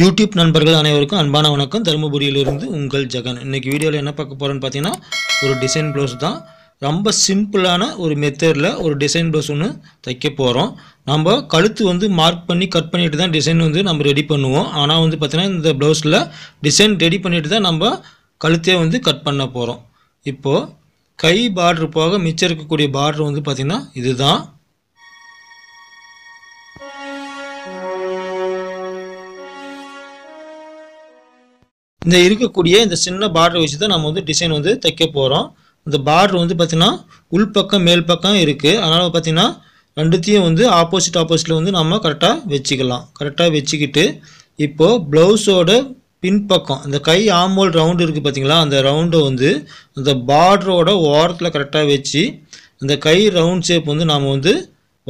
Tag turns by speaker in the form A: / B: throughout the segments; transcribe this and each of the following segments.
A: YouTube நண்பர்கள் அனைவருக்கும் அன்பான வணக்கம் தருமபுரியிலிருந்து உங்கள் ஜெகன் இன்றைக்கி வீடியோவில் என்ன பார்க்க போகிறேன்னு பார்த்தீங்கன்னா ஒரு டிசைன் ப்ளவுஸ் தான் ரொம்ப சிம்பிளான ஒரு மெத்தடில் ஒரு டிசைன் ப்ளவுஸ் ஒன்று தைக்க போகிறோம் நம்ம கழுத்து வந்து மார்க் பண்ணி கட் பண்ணிவிட்டு தான் டிசைன் வந்து நம்ம ரெடி பண்ணுவோம் ஆனால் வந்து பார்த்திங்கன்னா இந்த ப்ளவுஸில் டிசைன் ரெடி பண்ணிவிட்டு தான் நம்ம கழுத்தே வந்து கட் பண்ண போகிறோம் இப்போது கை பார்ட்ரு போக மிச்சம் இருக்கக்கூடிய பார்ட்ரு வந்து பார்த்திங்கன்னா இதுதான் இந்த இருக்கக்கூடிய இந்த சின்ன பார்டர் வச்சு தான் நம்ம வந்து டிசைன் வந்து தைக்க போகிறோம் இந்த பார்டர் வந்து பார்த்திங்கன்னா உள்பக்கம் மேல் பக்கம் இருக்குது அதனால் பார்த்திங்கன்னா ரெண்டுத்தையும் வந்து ஆப்போசிட் ஆப்போசிட்டில் வந்து நம்ம கரெக்டாக வச்சுக்கலாம் கரெக்டாக வச்சுக்கிட்டு இப்போது ப்ளவுஸோட பின்பக்கம் இந்த கை ஆம்போல் ரவுண்டு இருக்குது பார்த்திங்களா அந்த ரவுண்டை வந்து அந்த பார்டரோட ஓரத்தில் கரெக்டாக வச்சு இந்த கை ரவுண்ட் ஷேப் வந்து நாம் வந்து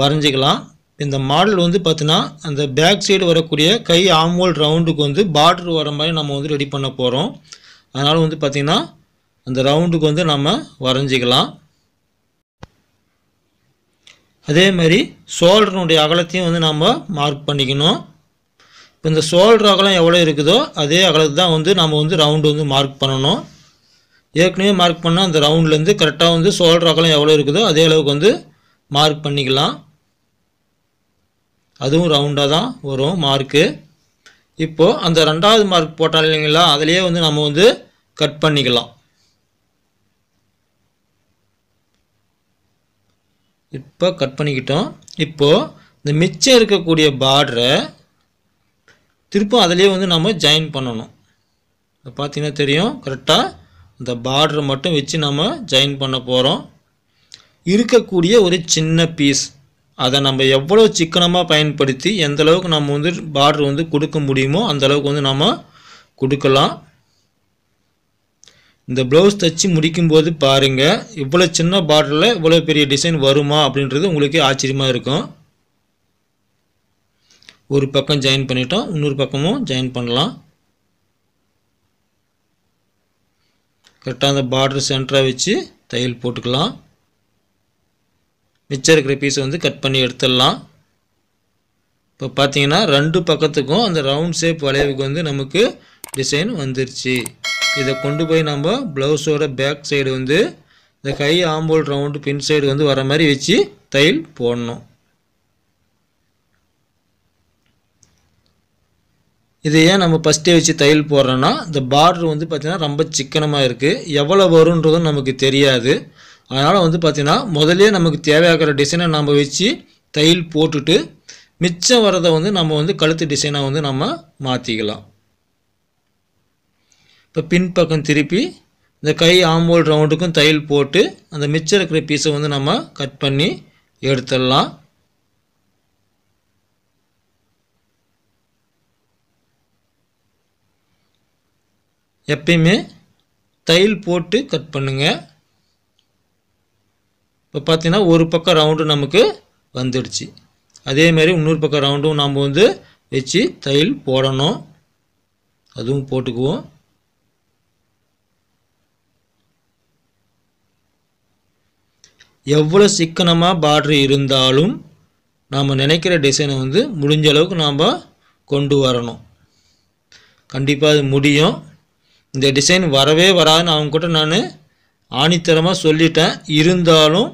A: வரைஞ்சிக்கலாம் இந்த மாடல் வந்து பார்த்தீங்கன்னா அந்த பேக் சைடு வரக்கூடிய கை ஆம்வோல் ரவுண்டுக்கு வந்து பார்டர் வர மாதிரி நம்ம வந்து ரெடி பண்ண போகிறோம் அதனால் வந்து பார்த்திங்கன்னா அந்த ரவுண்டுக்கு வந்து நம்ம வரைஞ்சிக்கலாம் அதே மாதிரி சோல்டருடைய அகலத்தையும் வந்து நாம் மார்க் பண்ணிக்கணும் இப்போ இந்த சோல்டர் அகலம் எவ்வளோ இருக்குதோ அதே அகலத்து தான் வந்து நம்ம வந்து ரவுண்டு வந்து மார்க் பண்ணணும் ஏற்கனவே மார்க் பண்ணால் அந்த ரவுண்ட்லேருந்து கரெக்டாக வந்து சோல்டர் அகலம் எவ்வளோ இருக்குதோ அதே அளவுக்கு வந்து மார்க் பண்ணிக்கலாம் அதுவும் ரவுண்டாக தான் வரும் மார்க்கு இப்போது அந்த ரெண்டாவது மார்க் போட்டால் இல்லைங்களா அதிலேயே வந்து நம்ம வந்து கட் பண்ணிக்கலாம் இப்போ கட் பண்ணிக்கிட்டோம் இப்போது இந்த மிச்சம் இருக்கக்கூடிய பார்டரை திரும்ப அதிலே வந்து நம்ம ஜாயின் பண்ணணும் இப்போ பார்த்திங்கன்னா தெரியும் கரெக்டாக இந்த பார்டரை மட்டும் வச்சு நம்ம ஜாயின் பண்ண போகிறோம் இருக்கக்கூடிய ஒரு சின்ன பீஸ் அதை நம்ம எவ்வளோ சிக்கனமாக பயன்படுத்தி எந்தளவுக்கு நம்ம வந்து பார்டர் வந்து கொடுக்க முடியுமோ அந்தளவுக்கு வந்து நம்ம கொடுக்கலாம் இந்த ப்ளவுஸ் தைச்சி முடிக்கும்போது பாருங்கள் இவ்வளோ சின்ன பார்டரில் இவ்வளோ பெரிய டிசைன் வருமா அப்படின்றது உங்களுக்கே ஆச்சரியமாக இருக்கும் ஒரு பக்கம் ஜாயின் பண்ணிட்டோம் இன்னொரு பக்கமும் ஜாயின் பண்ணலாம் கரெக்டாக அந்த பார்டர் சென்டராக வச்சு தையல் போட்டுக்கலாம் மிச்சம் இருக்கிற பீஸை வந்து கட் பண்ணி எடுத்துடலாம் இப்போ பார்த்தீங்கன்னா ரெண்டு பக்கத்துக்கும் அந்த ரவுண்ட் ஷேப் வளைவுக்கு வந்து நமக்கு டிசைன் வந்துருச்சு இதை கொண்டு போய் நம்ம ப்ளவுஸோட பேக் சைடு வந்து இந்த கை ஆம்போல் ரவுண்டு பின் சைடு வந்து வர மாதிரி வச்சு தையல் போடணும் இது ஏன் நம்ம ஃபஸ்ட்டே வச்சு தையல் போடுறோன்னா இந்த பார்டர் வந்து பார்த்திங்கன்னா ரொம்ப சிக்கனமாக இருக்குது எவ்வளோ வருன்றதும் நமக்கு தெரியாது அதனால் வந்து பார்த்திங்கன்னா முதலே நமக்கு தேவையாகிற டிசைனை நம்ம வச்சு தையல் போட்டுட்டு மிச்சம் வரதை வந்து நம்ம வந்து கழுத்து டிசைனாக வந்து நம்ம மாற்றிக்கலாம் இப்போ பின்பக்கம் திருப்பி இந்த கை ஆம்போல் ரவுண்டுக்கும் தையல் போட்டு அந்த மிச்சம் இருக்கிற பீஸை வந்து நம்ம கட் பண்ணி எடுத்துடலாம் எப்பயுமே தையல் போட்டு கட் பண்ணுங்கள் இப்போ பார்த்தீங்கன்னா ஒரு பக்கம் ரவுண்டு நமக்கு வந்துடுச்சு அதேமாரி இன்னொரு பக்கம் ரவுண்டும் நாம் வந்து வச்சு தையல் போடணும் அதுவும் போட்டுக்குவோம் எவ்வளோ சிக்கனமாக பார்ட்ரு இருந்தாலும் நாம் நினைக்கிற டிசைனை வந்து முடிஞ்ச அளவுக்கு நாம் கொண்டு வரணும் கண்டிப்பாக அது முடியும் இந்த டிசைன் வரவே வராதுன்னு அவங்க கூட நான் ஆணித்தரமாக சொல்லிட்டேன் இருந்தாலும்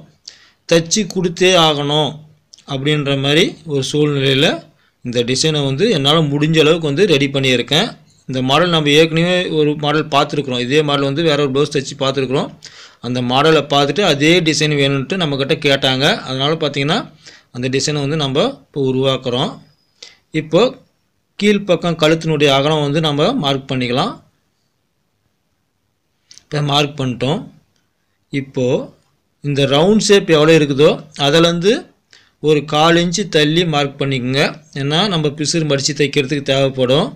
A: தைச்சி கொடுத்தே ஆகணும் அப்படின்ற மாதிரி ஒரு சூழ்நிலையில் இந்த டிசைனை வந்து என்னால் முடிஞ்ச அளவுக்கு வந்து ரெடி பண்ணியிருக்கேன் இந்த மாடல் நம்ம ஏற்கனவே ஒரு மாடல் பார்த்துருக்குறோம் இதே மாடல் வந்து வேறு ஒரு ப்ளவுஸ் தைச்சி பார்த்துருக்குறோம் அந்த மாடலை பார்த்துட்டு அதே டிசைன் வேணும்ன்ட்டு நம்மக்கிட்ட கேட்டாங்க அதனால் பார்த்திங்கன்னா அந்த டிசைனை வந்து நம்ம இப்போ உருவாக்குறோம் இப்போது கீழ்ப்பக்கம் கழுத்தினுடைய அகலம் வந்து நம்ம மார்க் பண்ணிக்கலாம் இப்போ மார்க் பண்ணிட்டோம் இப்போது இந்த ரவுண்ட் ஷேப் எவ்வளோ இருக்குதோ அதிலேருந்து ஒரு கால் இன்ச்சு தள்ளி மார்க் பண்ணிக்கோங்க ஏன்னா நம்ம பிசுறு மடித்து தைக்கிறதுக்கு தேவைப்படும்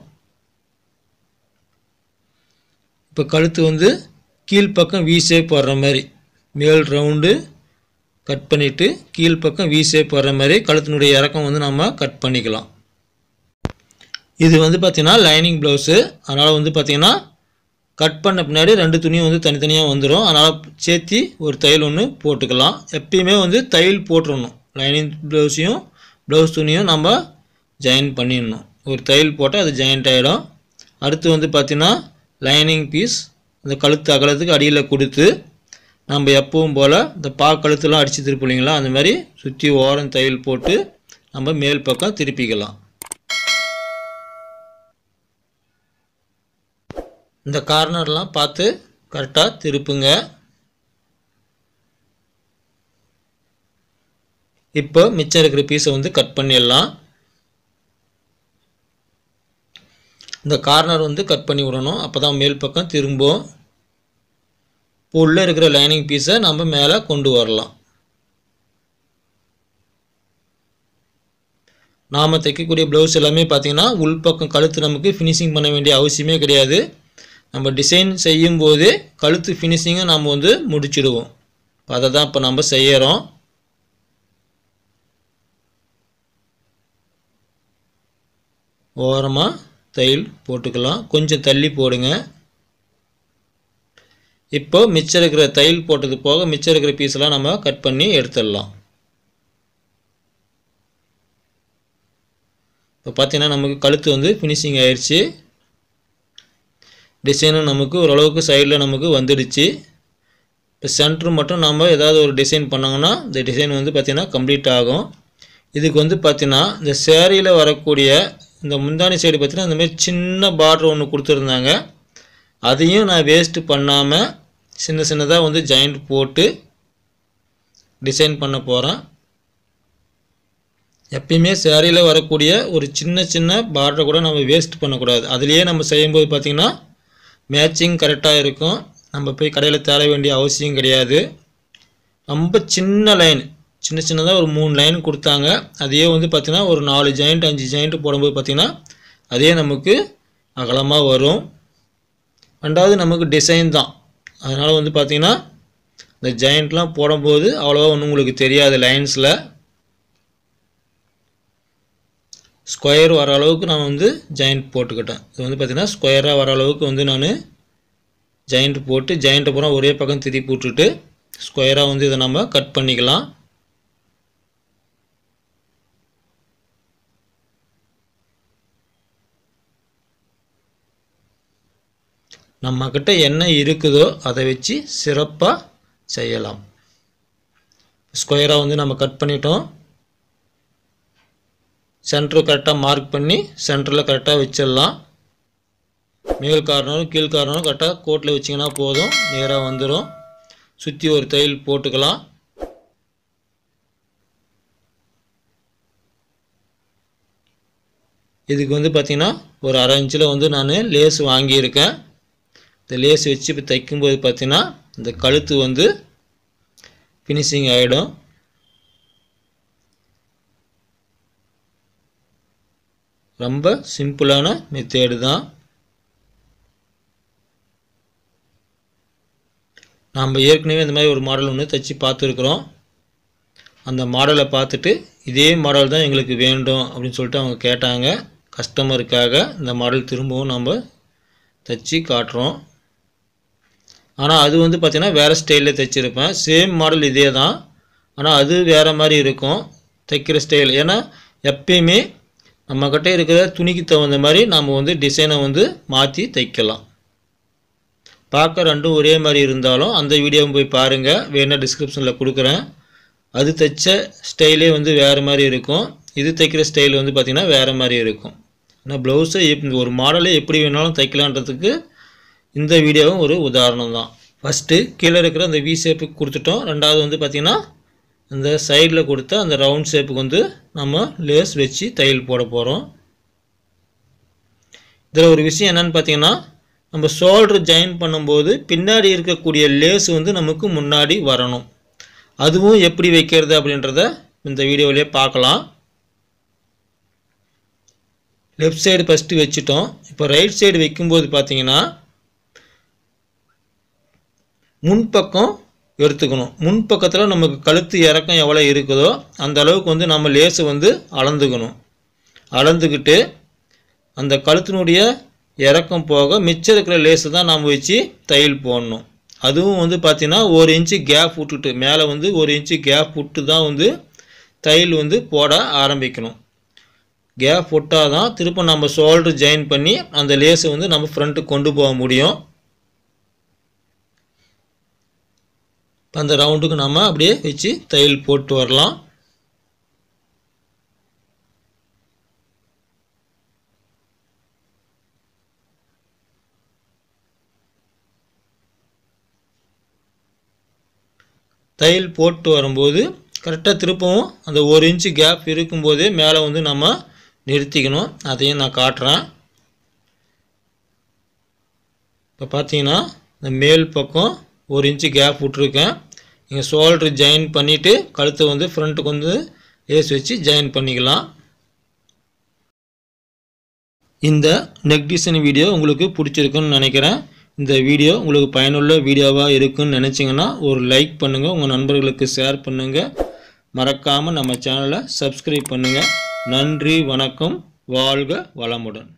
A: இப்போ கழுத்து வந்து கீழ்ப்பக்கம் வி ஷேப் போடுற மாதிரி மேல் ரவுண்டு கட் பண்ணிவிட்டு கீழ்ப்பக்கம் வி ஷேப் போடுற மாதிரி கழுத்தினுடைய இறக்கம் வந்து நம்ம கட் பண்ணிக்கலாம் இது வந்து பார்த்திங்கன்னா லைனிங் ப்ளவுஸு அதனால் வந்து பார்த்திங்கன்னா கட் பண்ண பின்னாடி ரெண்டு துணியும் வந்து தனித்தனியாக வந்துடும் அதனால் சேர்த்து ஒரு தையல் ஒன்று போட்டுக்கலாம் எப்பயுமே வந்து தையல் போட்டுடணும் லைனிங் ப்ளவுஸையும் ப்ளவுஸ் துணியும் நம்ம ஜாயின் பண்ணிடணும் ஒரு தையல் போட்டால் அது ஜாயின்ட் ஆகிடும் அடுத்து வந்து பார்த்திங்கன்னா லைனிங் பீஸ் இந்த கழுத்து அகலத்துக்கு அடியில் கொடுத்து நம்ம எப்பவும் போல் இந்த பா கழுத்துலாம் அடிச்சு திருப்பிங்களா இல்லைங்களா அந்த மாதிரி சுற்றி ஓரம் தையல் போட்டு நம்ம மேல் பக்கம் திருப்பிக்கலாம் இந்த கார்னர்லாம் பார்த்து கரெக்டாக திருப்புங்க இப்போ மிச்சம் இருக்கிற பீஸை வந்து கட் பண்ணிடலாம் இந்த கார்னர் வந்து கட் பண்ணி விடணும் அப்போ தான் மேல் பக்கம் திரும்பும் இப்போ உள்ளே இருக்கிற லைனிங் பீஸை நம்ம மேலே கொண்டு வரலாம் நாம் தைக்கக்கூடிய ப்ளவுஸ் எல்லாமே பார்த்திங்கன்னா உள்பக்கம் கழுத்து நமக்கு ஃபினிஷிங் பண்ண வேண்டிய அவசியமே கிடையாது நம்ம டிசைன் செய்யும் போது கழுத்து ஃபினிஷிங்கை நம்ம வந்து முடிச்சிடுவோம் அதை தான் இப்போ நம்ம செய்கிறோம் ஓரமாக தையல் போட்டுக்கலாம் கொஞ்சம் தள்ளி போடுங்க இப்போ மிச்சம் இருக்கிற தையல் போட்டது போக மிச்சம் இருக்கிற பீஸ்லாம் நம்ம கட் பண்ணி எடுத்துடலாம் இப்போ பார்த்திங்கன்னா நமக்கு கழுத்து வந்து ஃபினிஷிங் ஆயிடுச்சு டிசைனும் நமக்கு ஓரளவுக்கு சைடில் நமக்கு வந்துடுச்சு இப்போ சென்ட்ரு மட்டும் நம்ம ஏதாவது ஒரு டிசைன் பண்ணாங்கன்னா இந்த டிசைன் வந்து பார்த்திங்கன்னா கம்ப்ளீட் ஆகும் இதுக்கு வந்து பார்த்திங்கன்னா இந்த சேரீயில் வரக்கூடிய இந்த முந்தானி சைடு பார்த்திங்கன்னா இந்தமாதிரி சின்ன பார்டர் ஒன்று கொடுத்துருந்தாங்க அதையும் நான் வேஸ்ட்டு பண்ணாமல் சின்ன சின்னதாக வந்து ஜாயிண்ட் போட்டு டிசைன் பண்ண போகிறேன் எப்பயுமே சேரீயில் வரக்கூடிய ஒரு சின்ன சின்ன பார்டரை கூட நம்ம வேஸ்ட் பண்ணக்கூடாது அதுலேயே நம்ம செய்யும்போது பார்த்திங்கன்னா மேட்சிங் கரெக்டாக இருக்கும் நம்ம போய் கடையில் தேட வேண்டிய அவசியம் கிடையாது ரொம்ப சின்ன லைன் சின்ன சின்னதாக ஒரு மூணு லைன் கொடுத்தாங்க அதையே வந்து பார்த்திங்கன்னா ஒரு நாலு ஜாயிண்ட் அஞ்சு ஜாயிண்ட் போடும்போது பார்த்திங்கன்னா அதே நமக்கு அகலமாக வரும் ரெண்டாவது நமக்கு டிசைன் தான் அதனால் வந்து பார்த்திங்கன்னா இந்த ஜாயிண்ட்லாம் போடும்போது அவ்வளோவா ஒன்றும் உங்களுக்கு தெரியாது லைன்ஸில் ஸ்கொயர் வர அளவுக்கு நான் வந்து ஜாயிண்ட் போட்டுக்கிட்டேன் இது வந்து பார்த்திங்கன்னா ஸ்கொயராக வர அளவுக்கு வந்து நான் ஜாயிண்ட் போட்டு ஜாயிண்ட்டை பூரா ஒரே பக்கம் திருப்பி விட்டுட்டு ஸ்கொயராக வந்து இதை நம்ம கட் பண்ணிக்கலாம் நம்மக்கிட்ட என்ன இருக்குதோ அதை வச்சு சிறப்பாக செய்யலாம் ஸ்கொயராக வந்து நம்ம கட் பண்ணிட்டோம் சென்டர் கரெக்டாக மார்க் பண்ணி சென்டரில் கரெக்டாக வச்சிடலாம் மேல் காரணம் கீழ் கார்னரும் கரெக்டாக கோட்டில் வச்சிங்கன்னா போதும் நேராக வந்துடும் சுற்றி ஒரு தையல் போட்டுக்கலாம் இதுக்கு வந்து பார்த்திங்கன்னா ஒரு அரை இன்ச்சில் வந்து நான் லேஸ் வாங்கியிருக்கேன் இந்த லேஸ் வச்சு இப்போ தைக்கும்போது பார்த்திங்கன்னா இந்த கழுத்து வந்து ஃபினிஷிங் ஆகிடும் ரொம்ப சிம்பிளான மெத்தேடு தான் நாம் ஏற்கனவே இந்த மாதிரி ஒரு மாடல் ஒன்று தைச்சி பார்த்துருக்குறோம் அந்த மாடலை பார்த்துட்டு இதே மாடல் தான் எங்களுக்கு வேண்டும் அப்படின்னு சொல்லிட்டு அவங்க கேட்டாங்க கஸ்டமருக்காக இந்த மாடல் திரும்பவும் நம்ம தச்சு காட்டுறோம் ஆனால் அது வந்து பார்த்திங்கன்னா வேறு ஸ்டைலில் தைச்சிருப்பேன் சேம் மாடல் இதே தான் ஆனால் அது வேறு மாதிரி இருக்கும் தைக்கிற ஸ்டைல் ஏன்னா எப்பயுமே நம்மக்கிட்ட இருக்கிற துணிக்கு தகுந்த மாதிரி நாம் வந்து டிசைனை வந்து மாற்றி தைக்கலாம் பார்க்க ரெண்டும் ஒரே மாதிரி இருந்தாலும் அந்த வீடியோவும் போய் பாருங்கள் வேணால் டிஸ்கிரிப்ஷனில் கொடுக்குறேன் அது தைச்ச ஸ்டைலே வந்து வேறு மாதிரி இருக்கும் இது தைக்கிற ஸ்டைல் வந்து பார்த்திங்கன்னா வேறு மாதிரி இருக்கும் ஆனால் ப்ளவுஸை எப் ஒரு மாடலை எப்படி வேணாலும் தைக்கலான்றதுக்கு இந்த வீடியோவும் ஒரு உதாரணம் தான் ஃபஸ்ட்டு கீழே இருக்கிற அந்த வி ஷேப்புக்கு கொடுத்துட்டோம் ரெண்டாவது வந்து பார்த்திங்கன்னா இந்த சைடில் கொடுத்த அந்த ரவுண்ட் ஷேப்புக்கு வந்து நம்ம லேஸ் வச்சு தையல் போட போகிறோம் இதில் ஒரு விஷயம் என்னென்னு பார்த்தீங்கன்னா நம்ம ஷோல்டர் ஜாயின் பண்ணும்போது பின்னாடி இருக்கக்கூடிய லேஸ் வந்து நமக்கு முன்னாடி வரணும் அதுவும் எப்படி வைக்கிறது அப்படின்றத இந்த வீடியோவிலே பார்க்கலாம் லெஃப்ட் சைடு ஃபஸ்ட்டு வச்சுட்டோம் இப்போ ரைட் சைடு வைக்கும்போது பார்த்தீங்கன்னா முன்பக்கம் எடுத்துக்கணும் முன்பக்கத்தில் நமக்கு கழுத்து இறக்கம் எவ்வளோ இருக்குதோ அந்த அளவுக்கு வந்து நம்ம லேசு வந்து அளந்துக்கணும் அளந்துக்கிட்டு அந்த கழுத்தினுடைய இறக்கம் போக மிச்சம் இருக்கிற லேஸு தான் நம்ம வச்சு தையல் போடணும் அதுவும் வந்து பார்த்திங்கன்னா ஒரு இன்ச்சு கேப் விட்டுட்டு மேலே வந்து ஒரு இன்ச்சு கேப் விட்டு தான் வந்து தையல் வந்து போட ஆரம்பிக்கணும் கேப் விட்டால் தான் திரும்ப நம்ம ஷோல்டர் ஜாயின் பண்ணி அந்த லேஸை வந்து நம்ம ஃப்ரண்ட்டு கொண்டு போக முடியும் அந்த ரவுண்டுக்கு நம்ம அப்படியே வச்சு தையல் போட்டு வரலாம் தையல் போட்டு வரும்போது கரெக்டாக திருப்பவும் அந்த ஒரு இன்ச்சு கேப் இருக்கும்போதே மேலே வந்து நம்ம நிறுத்திக்கணும் அதையும் நான் காட்டுறேன் இப்போ பார்த்தீங்கன்னா இந்த மேல் பக்கம் ஒரு இன்ச்சு கேப் விட்ருக்கேன் நீங்கள் ஷோல்ட்ரு ஜாயின் பண்ணிவிட்டு கழுத்தை வந்து ஃப்ரண்ட்டுக்கு வந்து லேஸ் வச்சு ஜாயின் பண்ணிக்கலாம் இந்த நெக் டிசைன் வீடியோ உங்களுக்கு பிடிச்சிருக்குன்னு நினைக்கிறேன் இந்த வீடியோ உங்களுக்கு பயனுள்ள வீடியோவாக இருக்குன்னு நினச்சிங்கன்னா ஒரு லைக் பண்ணுங்கள் உங்கள் நண்பர்களுக்கு ஷேர் பண்ணுங்கள் மறக்காமல் நம்ம சேனலை சப்ஸ்கிரைப் பண்ணுங்கள் நன்றி வணக்கம் வாழ்க வளமுடன்